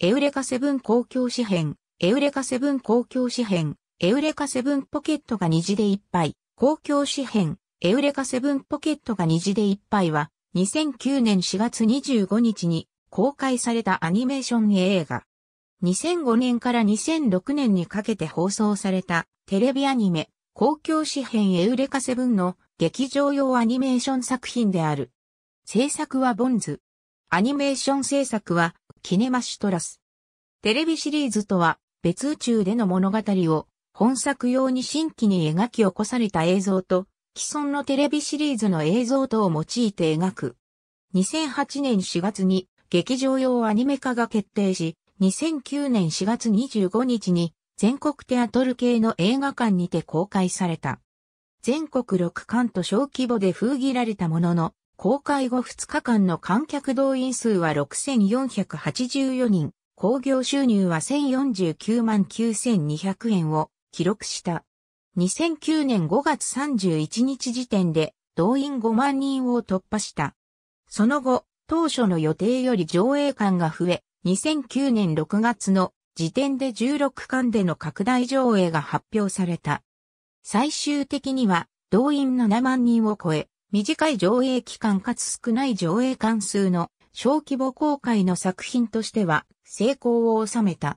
エウレカセブン公共紙幣、エウレカセブン公共紙幣、エウレカセブンポケットが虹でいっぱい、公共紙幣、エウレカセブンポケットが虹でいっぱいは、2009年4月25日に公開されたアニメーション映画。2005年から2006年にかけて放送されたテレビアニメ、公共紙幣エウレカセブンの劇場用アニメーション作品である。制作はボンズ。アニメーション制作はキネマシュトラス。テレビシリーズとは別宇宙での物語を本作用に新規に描き起こされた映像と既存のテレビシリーズの映像とを用いて描く。2008年4月に劇場用アニメ化が決定し、2009年4月25日に全国テアトル系の映画館にて公開された。全国6巻と小規模で封切られたものの、公開後2日間の観客動員数は6484人、興行収入は1049万9200円を記録した。2009年5月31日時点で動員5万人を突破した。その後、当初の予定より上映館が増え、2009年6月の時点で16巻での拡大上映が発表された。最終的には動員7万人を超え、短い上映期間かつ少ない上映関数の小規模公開の作品としては成功を収めた。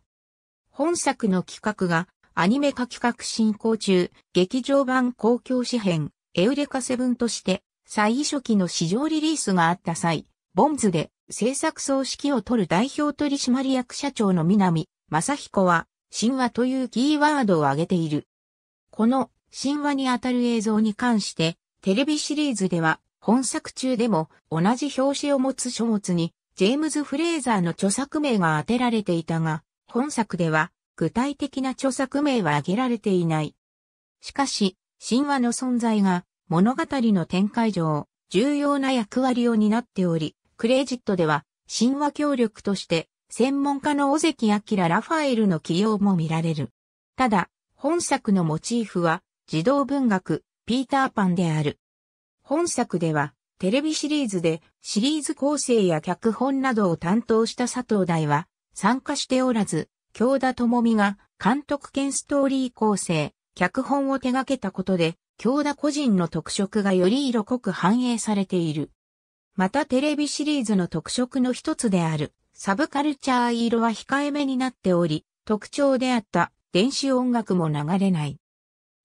本作の企画がアニメ化企画進行中、劇場版公共紙編、エウレカセブンとして、最初期の市場リリースがあった際、ボンズで制作総指揮を取る代表取締役社長の南正彦は、神話というキーワードを挙げている。この神話にあたる映像に関して、テレビシリーズでは、本作中でも同じ表紙を持つ書物に、ジェームズ・フレーザーの著作名が当てられていたが、本作では具体的な著作名は挙げられていない。しかし、神話の存在が物語の展開上、重要な役割を担っており、クレジットでは神話協力として専門家の尾関明ラファエルの起用も見られる。ただ、本作のモチーフは児童文学、ピーターパンである。本作では、テレビシリーズでシリーズ構成や脚本などを担当した佐藤大は参加しておらず、京田智美が監督兼ストーリー構成、脚本を手掛けたことで、京田個人の特色がより色濃く反映されている。またテレビシリーズの特色の一つである、サブカルチャー色は控えめになっており、特徴であった電子音楽も流れない。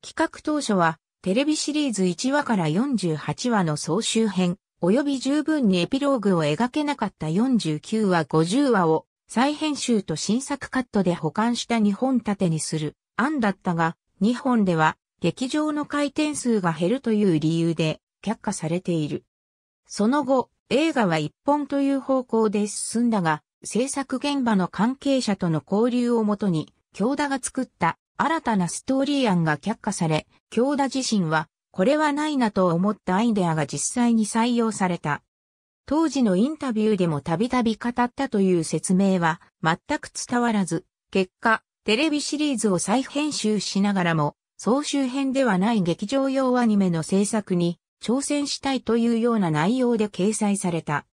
企画当初はテレビシリーズ1話から48話の総集編、及び十分にエピローグを描けなかった49話50話を再編集と新作カットで保管した2本立てにする案だったが、日本では劇場の回転数が減るという理由で却下されている。その後、映画は1本という方向で進んだが、制作現場の関係者との交流をもとに、京田が作った新たなストーリー案が却下され、京田自身は、これはないなと思ったアイデアが実際に採用された。当時のインタビューでもたびたび語ったという説明は全く伝わらず、結果、テレビシリーズを再編集しながらも、総集編ではない劇場用アニメの制作に挑戦したいというような内容で掲載された。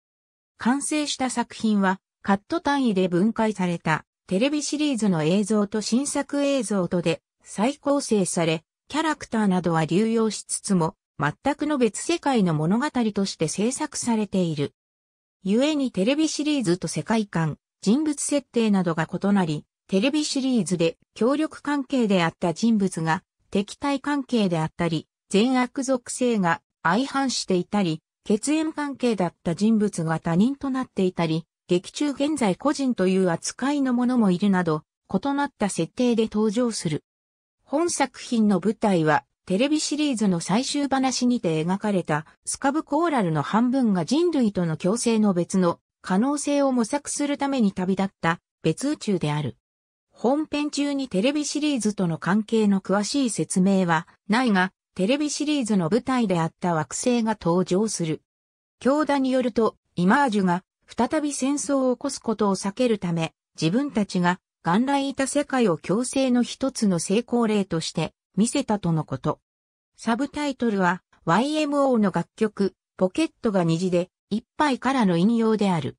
完成した作品はカット単位で分解された。テレビシリーズの映像と新作映像とで再構成され、キャラクターなどは流用しつつも、全くの別世界の物語として制作されている。故にテレビシリーズと世界観、人物設定などが異なり、テレビシリーズで協力関係であった人物が敵対関係であったり、善悪属性が相反していたり、血縁関係だった人物が他人となっていたり、劇中現在個人という扱いのものもいるなど、異なった設定で登場する。本作品の舞台は、テレビシリーズの最終話にて描かれた、スカブコーラルの半分が人類との共生の別の可能性を模索するために旅立った別宇宙である。本編中にテレビシリーズとの関係の詳しい説明はないが、テレビシリーズの舞台であった惑星が登場する。教団によると、イマージュが再び戦争を起こすことを避けるため、自分たちが元来いた世界を共生の一つの成功例として見せたとのこと。サブタイトルは YMO の楽曲、ポケットが虹で一杯からの引用である。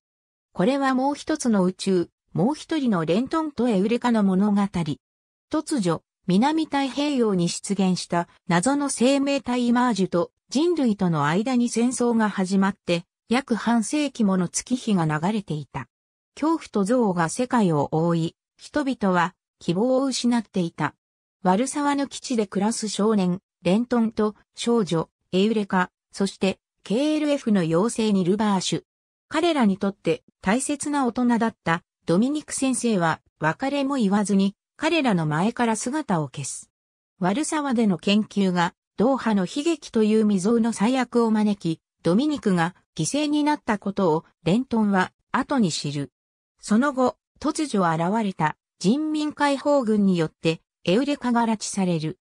これはもう一つの宇宙、もう一人のレントントエウレカの物語。突如、南太平洋に出現した謎の生命体イマージュと人類との間に戦争が始まって、約半世紀もの月日が流れていた。恐怖と憎悪が世界を覆い、人々は希望を失っていた。ワルサワの基地で暮らす少年、レントンと少女、エウレカ、そして KLF の妖精にルバーシュ。彼らにとって大切な大人だったドミニク先生は別れも言わずに彼らの前から姿を消す。ワルサワでの研究がドーハの悲劇という未曾有の最悪を招き、ドミニクが犠牲になったことをレントンは後に知る。その後、突如現れた人民解放軍によってエウレカが拉致される。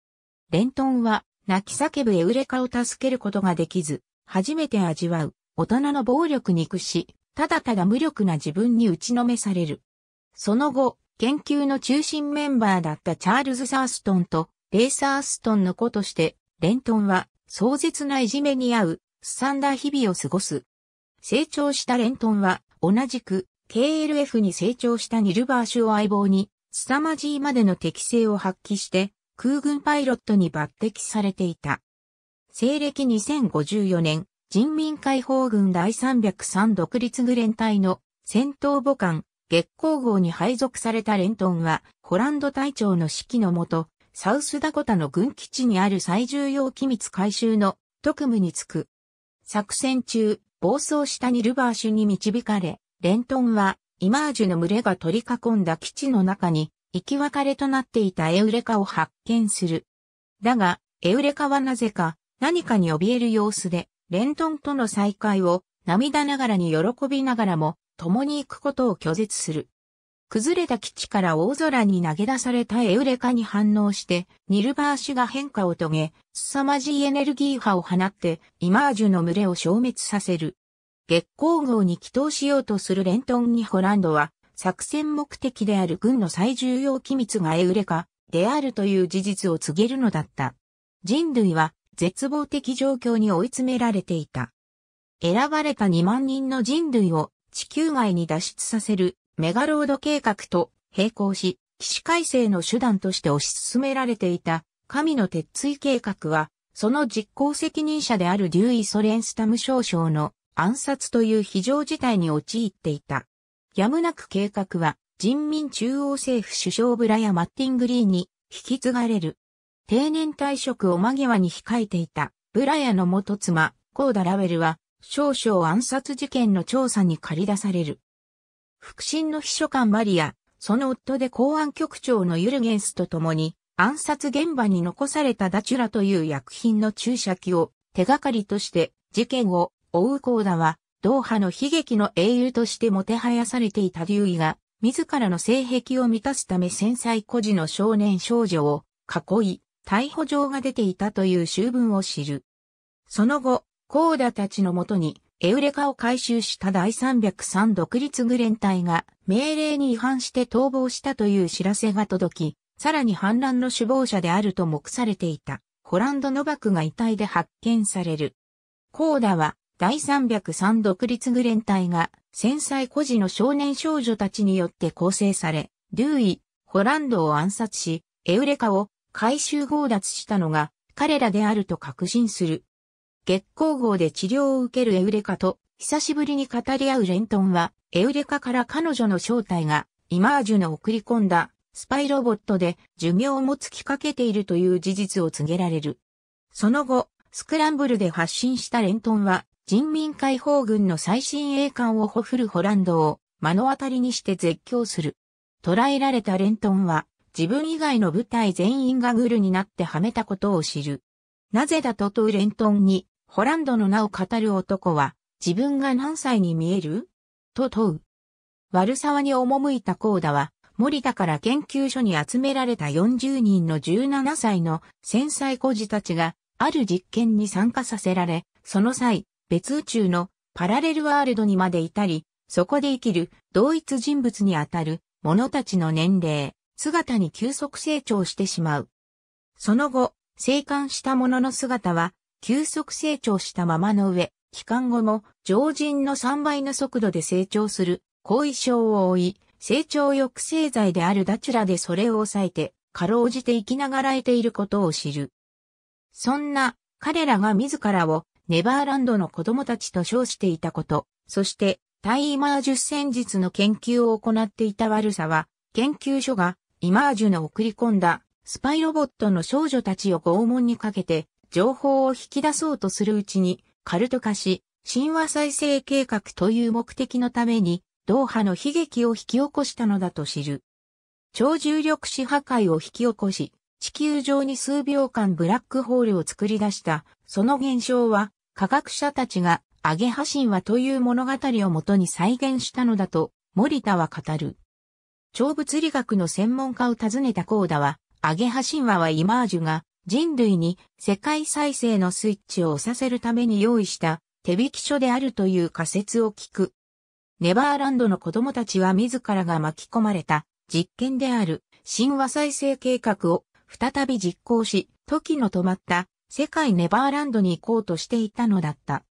レントンは泣き叫ぶエウレカを助けることができず、初めて味わう大人の暴力に屈し、ただただ無力な自分に打ちのめされる。その後、研究の中心メンバーだったチャールズ・サーストンとレイ・サーストンの子として、レントンは壮絶ないじめに遭うさんだ日々を過ごす。成長したレントンは、同じく、KLF に成長したニルバーシュを相棒に、凄まじいまでの適性を発揮して、空軍パイロットに抜擢されていた。西暦2054年、人民解放軍第303独立グレン隊の戦闘母艦月光号に配属されたレントンは、ホランド隊長の指揮のもと、サウスダコタの軍基地にある最重要機密回収の特務につく。作戦中、暴走したニルバーシュに導かれ、レントンは、イマージュの群れが取り囲んだ基地の中に、行き別れとなっていたエウレカを発見する。だが、エウレカはなぜか、何かに怯える様子で、レントンとの再会を、涙ながらに喜びながらも、共に行くことを拒絶する。崩れた基地から大空に投げ出されたエウレカに反応して、ニルバーシュが変化を遂げ、凄まじいエネルギー波を放って、イマージュの群れを消滅させる。月光号に祈祷しようとするレントンにホランドは、作戦目的である軍の最重要機密がエウレカであるという事実を告げるのだった。人類は絶望的状況に追い詰められていた。選ばれた2万人の人類を地球外に脱出させるメガロード計画と並行し、起死回生の手段として推し進められていた、神の鉄槌計画は、その実行責任者であるデューイ・ソレンスタム少将の暗殺という非常事態に陥っていた。やむなく計画は、人民中央政府首相ブラヤ・マッティングリーに引き継がれる。定年退職を間際に控えていた、ブラヤの元妻、コーダ・ラウェルは、少々暗殺事件の調査に駆り出される。腹心の秘書官マリア、その夫で公安局長のユルゲンスと共に、暗殺現場に残されたダチュラという薬品の注射器を手がかりとして事件を追うコーダは、ドーハの悲劇の英雄としてもてはやされていたデューイが、自らの性癖を満たすため繊細孤児の少年少女を囲い、逮捕状が出ていたという修文を知る。その後、コーダたちのもとにエウレカを回収した第303独立グレン隊が命令に違反して逃亡したという知らせが届き、さらに反乱の首謀者であると目されていたホランド・ノバクが遺体で発見される。コーダは第303独立グレン隊が戦災孤児の少年少女たちによって構成され、デューイ、ホランドを暗殺し、エウレカを回収強奪したのが彼らであると確信する。月光号で治療を受けるエウレカと、久しぶりに語り合うレントンは、エウレカから彼女の正体が、イマージュの送り込んだ、スパイロボットで、寿命も尽きかけているという事実を告げられる。その後、スクランブルで発信したレントンは、人民解放軍の最新鋭艦をほふるホランドを、目の当たりにして絶叫する。捕らえられたレントンは、自分以外の部隊全員がグルになってはめたことを知る。なぜだと問うレントンに、ホランドの名を語る男は、自分が何歳に見えると問う。悪沢に赴いたコーダは、森田から研究所に集められた40人の17歳の繊細孤児たちが、ある実験に参加させられ、その際、別宇宙のパラレルワールドにまでいたり、そこで生きる同一人物にあたる者たちの年齢、姿に急速成長してしまう。その後、生還した者の姿は急速成長したままの上、期間後も常人の3倍の速度で成長する後遺症を負い、成長抑制剤であるダチュラでそれを抑えて、かろうじて生きながらえていることを知る。そんな彼らが自らをネバーランドの子供たちと称していたこと、そしてタイマージュ戦術の研究を行っていた悪さは、研究所がイマージュの送り込んだスパイロボットの少女たちを拷問にかけて情報を引き出そうとするうちに、カルト化し、神話再生計画という目的のために、ドーハの悲劇を引き起こしたのだと知る。超重力子破壊を引き起こし、地球上に数秒間ブラックホールを作り出した、その現象は、科学者たちが、アゲハ神話という物語をもとに再現したのだと、森田は語る。超物理学の専門家を訪ねたコーダは、アゲハ神話はイマージュが人類に世界再生のスイッチを押させるために用意した手引き書であるという仮説を聞く。ネバーランドの子供たちは自らが巻き込まれた実験である神話再生計画を再び実行し、時の止まった世界ネバーランドに行こうとしていたのだった。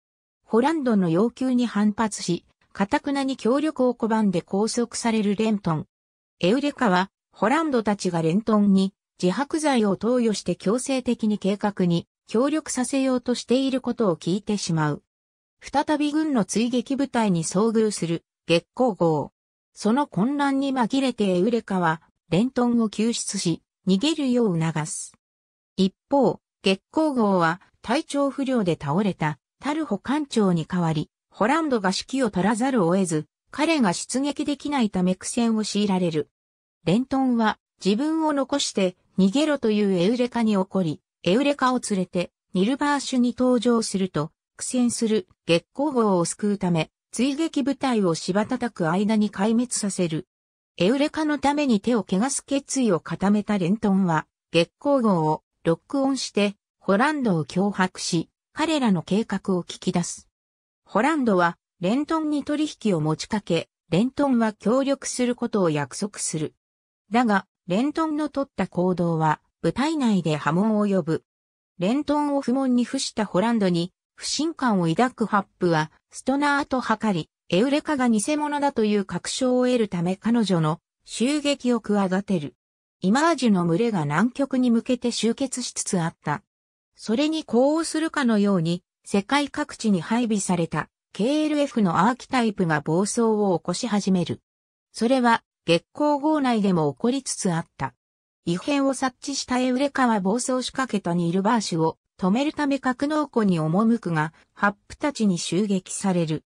ホランドの要求に反発し、カタクナに協力を拒んで拘束されるレントン。エウレカは、ホランドたちがレントンに自白剤を投与して強制的に計画に協力させようとしていることを聞いてしまう。再び軍の追撃部隊に遭遇する月光号。その混乱に紛れてエウレカはレントンを救出し、逃げるよう促す。一方、月光号は体調不良で倒れたタルホ艦長に代わり、ホランドが指揮を取らざるを得ず、彼が出撃できないため苦戦を強いられる。レントンは自分を残して逃げろというエウレカに起こり、エウレカを連れて、ニルバーシュに登場すると、苦戦する月光号を救うため、追撃部隊を柴叩く間に壊滅させる。エウレカのために手を汚す決意を固めたレントンは、月光号をロックオンして、ホランドを脅迫し、彼らの計画を聞き出す。ホランドは、レントンに取引を持ちかけ、レントンは協力することを約束する。だが、レントンの取った行動は、部隊内で波紋を呼ぶ。レントンを不問に付したホランドに、不信感を抱くハップは、ストナーと図り、エウレカが偽物だという確証を得るため彼女の襲撃を企てる。イマージュの群れが南極に向けて集結しつつあった。それに呼応するかのように、世界各地に配備された KLF のアーキタイプが暴走を起こし始める。それは月光号内でも起こりつつあった。異変を察知したエウレカは暴走しかけたニルバーシュを止めるため格納庫に赴くが、ハップたちに襲撃される。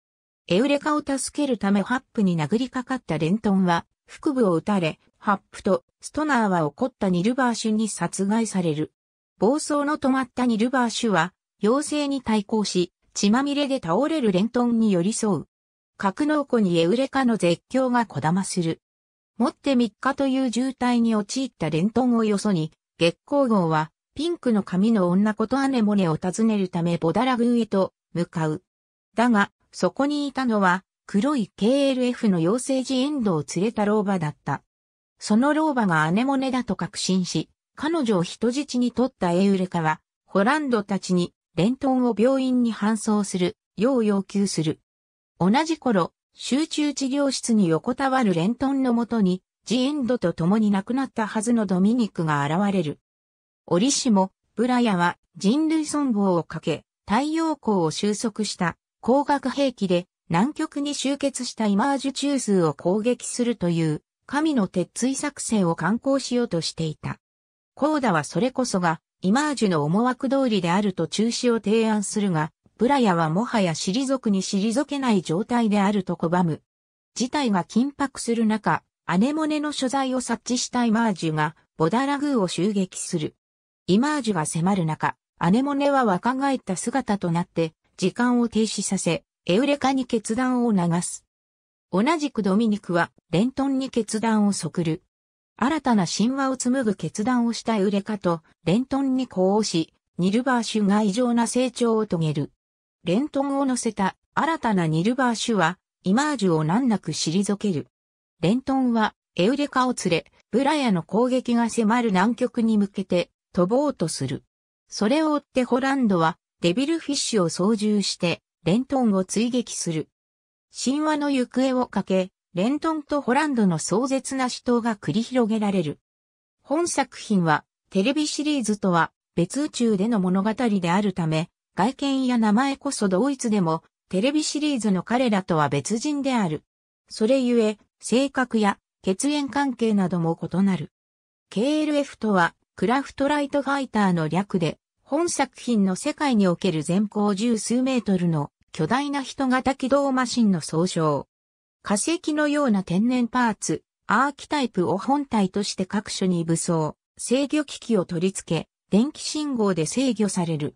エウレカを助けるためハップに殴りかかったレントンは、腹部を撃たれ、ハップとストナーは怒ったニルバーシュに殺害される。暴走の止まったニルバーシュは、妖精に対抗し、血まみれで倒れるレントンに寄り添う。格納庫にエウレカの絶叫がこだまする。もって3日という渋滞に陥ったレントンをよそに、月光号は、ピンクの髪の女ことアネモネを訪ねるためボダラーへと向かう。だが、そこにいたのは、黒い KLF の養成児エンドを連れた老婆だった。その老婆がアネモネだと確信し、彼女を人質に取ったエウレカは、ホランドたちに、レントンを病院に搬送する、よう要求する。同じ頃、集中治療室に横たわるレントンのもとに、ジエンドと共に亡くなったはずのドミニクが現れる。折しも、ブラヤは人類存亡をかけ、太陽光を収束した光学兵器で南極に集結したイマージュ中枢を攻撃するという神の鉄槌作戦を観光しようとしていた。コーダはそれこそがイマージュの思惑通りであると中止を提案するが、ブラヤはもはや退くに退けない状態であると拒む。事態が緊迫する中、アネモネの所在を察知したイマージュが、ボダラグーを襲撃する。イマージュが迫る中、アネモネは若返った姿となって、時間を停止させ、エウレカに決断を流す。同じくドミニクは、レントンに決断を即る。新たな神話を紡ぐ決断をしたエウレカと、レントンに呼応し、ニルバーシュが異常な成長を遂げる。レントンを乗せた新たなニルバーシュは、イマージュを難なく退ける。レントンは、エウレカを連れ、ブラヤの攻撃が迫る南極に向けて、飛ぼうとする。それを追ってホランドは、デビルフィッシュを操縦して、レントンを追撃する。神話の行方をかけ、レントンとホランドの壮絶な死闘が繰り広げられる。本作品は、テレビシリーズとは別宇宙での物語であるため、外見や名前こそドイツでもテレビシリーズの彼らとは別人である。それゆえ、性格や血縁関係なども異なる。KLF とは、クラフトライトファイターの略で、本作品の世界における全高十数メートルの巨大な人型軌動マシンの総称。化石のような天然パーツ、アーキタイプを本体として各所に武装、制御機器を取り付け、電気信号で制御される。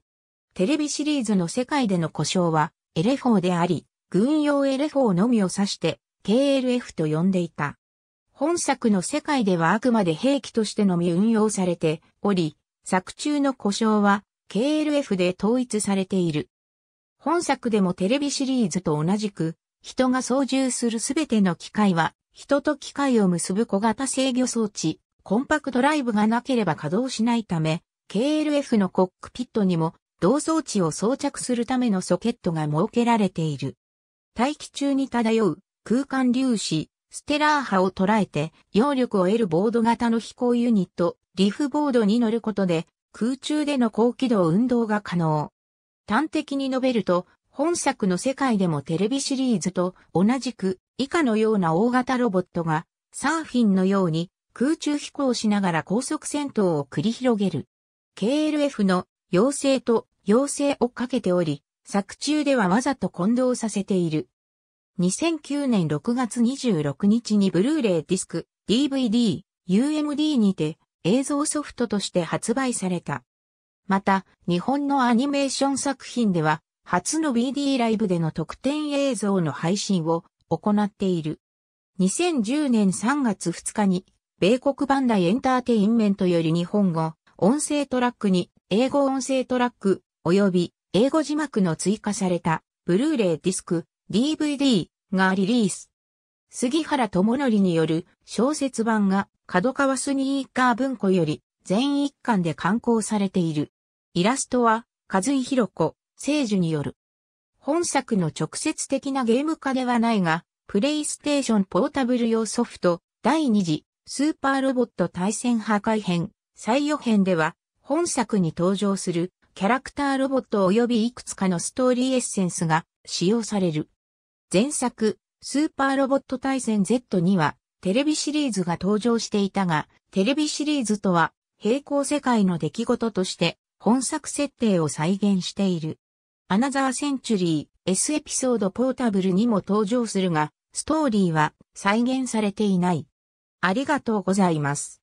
テレビシリーズの世界での呼称は、エレフォーであり、軍用エレフォーのみを指して、KLF と呼んでいた。本作の世界ではあくまで兵器としてのみ運用されており、作中の故障は KLF で統一されている。本作でもテレビシリーズと同じく、人が操縦するすべての機械は、人と機械を結ぶ小型制御装置、コンパクトライブがなければ稼働しないため、KLF のコックピットにも同装置を装着するためのソケットが設けられている。大気中に漂う空間粒子、ステラー波を捉えて、揚力を得るボード型の飛行ユニット、リフボードに乗ることで、空中での高軌道運動が可能。端的に述べると、本作の世界でもテレビシリーズと同じく以下のような大型ロボットがサーフィンのように空中飛行しながら高速戦闘を繰り広げる。KLF の妖精と要請をかけており、作中ではわざと混同させている。2009年6月26日にブルーレイディスク、DVD、UMD にて映像ソフトとして発売された。また、日本のアニメーション作品では、初の BD ライブでの特典映像の配信を行っている。2010年3月2日に、米国バンダイエンターテインメントより日本語、音声トラックに英語音声トラック、及び英語字幕の追加されたブルーレイディスク DVD がリリース。杉原智則による小説版が角川スニーカー文庫より全一巻で刊行されている。イラストは和井弘子、聖樹による。本作の直接的なゲーム化ではないが、プレイステーションポータブル用ソフト第2次スーパーロボット対戦破壊編、採用編では本作に登場するキャラクターロボット及びいくつかのストーリーエッセンスが使用される。前作、スーパーロボット対戦 Z には、テレビシリーズが登場していたが、テレビシリーズとは、平行世界の出来事として、本作設定を再現している。アナザーセンチュリー、S エピソードポータブルにも登場するが、ストーリーは再現されていない。ありがとうございます。